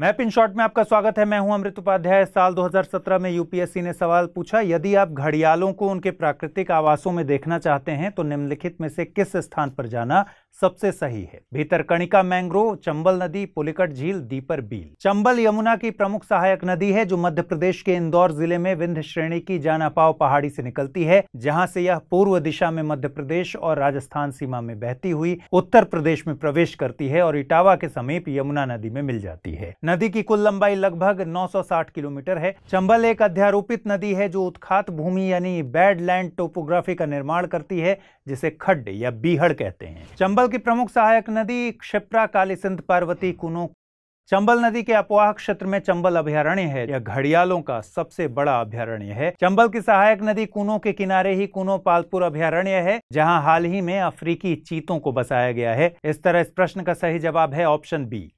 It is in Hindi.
मैप इन शॉर्ट में आपका स्वागत है मैं हूं अमृत उपाध्याय साल 2017 में यूपीएससी ने सवाल पूछा यदि आप घड़ियालों को उनके प्राकृतिक आवासों में देखना चाहते हैं तो निम्नलिखित में से किस स्थान पर जाना सबसे सही है भीतरकणिका मैंग्रोव चंबल नदी पुलिकट झील दीपर बील चंबल यमुना की प्रमुख सहायक नदी है जो मध्य प्रदेश के इंदौर जिले में विंध्य श्रेणी की जानापाव पहाड़ी से निकलती है जहां से यह पूर्व दिशा में मध्य प्रदेश और राजस्थान सीमा में बहती हुई उत्तर प्रदेश में प्रवेश करती है और इटावा के समीप यमुना नदी में मिल जाती है नदी की कुल लंबाई लगभग 960 किलोमीटर है चंबल एक अध्यारोपित नदी है जो उत्खात भूमि यानी बैड लैंड टोपोग्राफी का निर्माण करती है जिसे खड्ड या बीहड़ कहते हैं चंबल की प्रमुख सहायक नदी क्षिप्रा काली सिंध पार्वती कुनो चंबल नदी के अपवाह क्षेत्र में चंबल अभ्यारण्य है यह घड़ियालों का सबसे बड़ा अभ्यारण्य है चंबल की सहायक नदी कुनो के किनारे ही कुनो पालपुर अभ्यारण्य है जहां हाल ही में अफ्रीकी चीतों को बसाया गया है इस तरह इस प्रश्न का सही जवाब है ऑप्शन बी